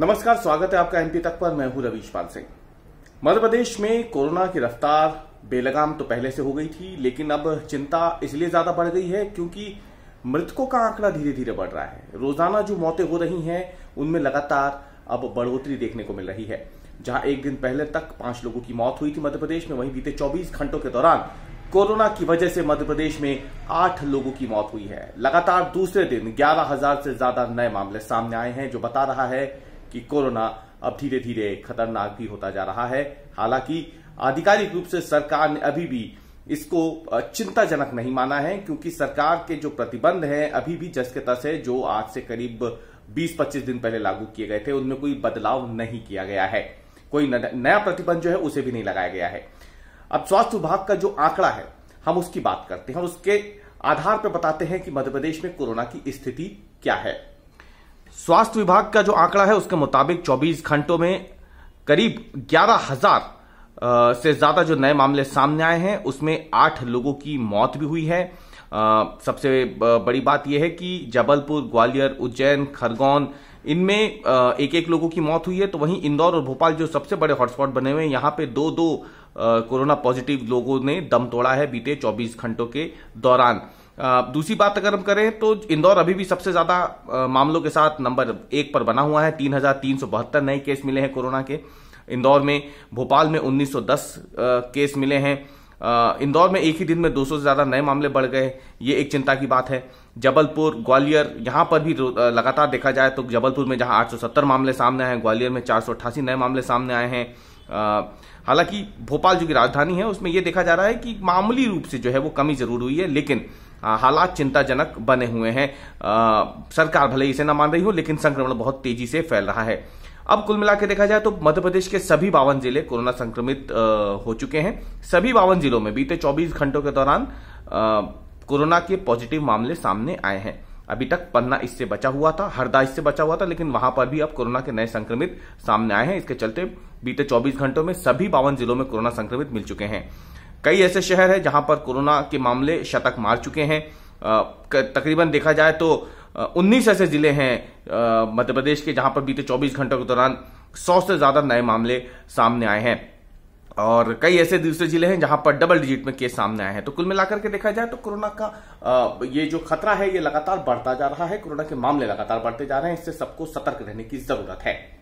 नमस्कार स्वागत है आपका एमपी तक पर मैं हूं रवीश पाल सिंह मध्य प्रदेश में कोरोना की रफ्तार बेलगाम तो पहले से हो गई थी लेकिन अब चिंता इसलिए ज्यादा बढ़ गई है क्योंकि मृतकों का आंकड़ा धीरे धीरे बढ़ रहा है रोजाना जो मौतें हो रही हैं उनमें लगातार अब बढ़ोतरी देखने को मिल रही है जहां एक दिन पहले तक पांच लोगों की मौत हुई थी मध्यप्रदेश में वहीं बीते चौबीस घंटों के दौरान कोरोना की वजह से मध्यप्रदेश में आठ लोगों की मौत हुई है लगातार दूसरे दिन ग्यारह हजार से ज्यादा नए मामले सामने आए हैं जो बता रहा है कि कोरोना अब धीरे धीरे खतरनाक भी होता जा रहा है हालांकि आधिकारिक रूप से सरकार ने अभी भी इसको चिंताजनक नहीं माना है क्योंकि सरकार के जो प्रतिबंध हैं अभी भी जस के तस है जो आज से करीब 20-25 दिन पहले लागू किए गए थे उनमें कोई बदलाव नहीं किया गया है कोई नया प्रतिबंध जो है उसे भी नहीं लगाया गया है अब स्वास्थ्य विभाग का जो आंकड़ा है हम उसकी बात करते हैं और उसके आधार पर बताते हैं कि मध्यप्रदेश में कोरोना की स्थिति क्या है स्वास्थ्य विभाग का जो आंकड़ा है उसके मुताबिक 24 घंटों में करीब ग्यारह हजार से ज्यादा जो नए मामले सामने आए हैं उसमें आठ लोगों की मौत भी हुई है सबसे बड़ी बात यह है कि जबलपुर ग्वालियर उज्जैन खरगोन इनमें एक एक लोगों की मौत हुई है तो वहीं इंदौर और भोपाल जो सबसे बड़े हॉटस्पॉट बने हुए हैं यहां पे दो दो कोरोना पॉजिटिव लोगों ने दम तोड़ा है बीते 24 घंटों के दौरान दूसरी बात अगर हम करें तो इंदौर अभी भी सबसे ज्यादा मामलों के साथ नंबर एक पर बना हुआ है तीन हजार तीन सौ बहत्तर नए केस मिले हैं कोरोना के इंदौर में भोपाल में 1910 केस मिले हैं इंदौर में एक ही दिन में 200 से ज़्यादा नए मामले बढ़ गए ये एक चिंता की बात है जबलपुर ग्वालियर यहां पर भी लगातार देखा जाए तो जबलपुर में जहां 870 मामले सामने आए हैं ग्वालियर में चार नए मामले सामने आए हैं हालांकि भोपाल जो की राजधानी है उसमें यह देखा जा रहा है कि मामूली रूप से जो है वो कमी जरूर हुई है लेकिन हालात चिंताजनक बने हुए हैं सरकार भले इसे न मान रही हो लेकिन संक्रमण बहुत तेजी से फैल रहा है अब कुल मिलाकर देखा जाए तो मध्य प्रदेश के सभी बावन जिले कोरोना संक्रमित हो चुके हैं सभी बावन जिलों में बीते 24 घंटों के दौरान कोरोना के पॉजिटिव मामले सामने आए हैं अभी तक पन्ना इससे बचा हुआ था हरदा इससे बचा हुआ था लेकिन वहां पर भी अब कोरोना के नए संक्रमित सामने आए हैं इसके चलते बीते 24 घंटों में सभी बावन जिलों में कोरोना संक्रमित मिल चुके हैं कई ऐसे शहर हैं जहां पर कोरोना के मामले शतक मार चुके हैं तकरीबन देखा जाए तो उन्नीस ऐसे जिले हैं मध्य प्रदेश के जहां पर बीते 24 घंटों के दौरान 100 से ज्यादा नए मामले सामने आए हैं और कई ऐसे दूसरे जिले हैं जहां पर डबल डिजिट में केस सामने आए हैं तो कुल मिलाकर के देखा जाए तो कोरोना का ये जो खतरा है ये लगातार बढ़ता जा रहा है कोरोना के मामले लगातार बढ़ते जा रहे हैं इससे सबको सतर्क रहने की जरूरत है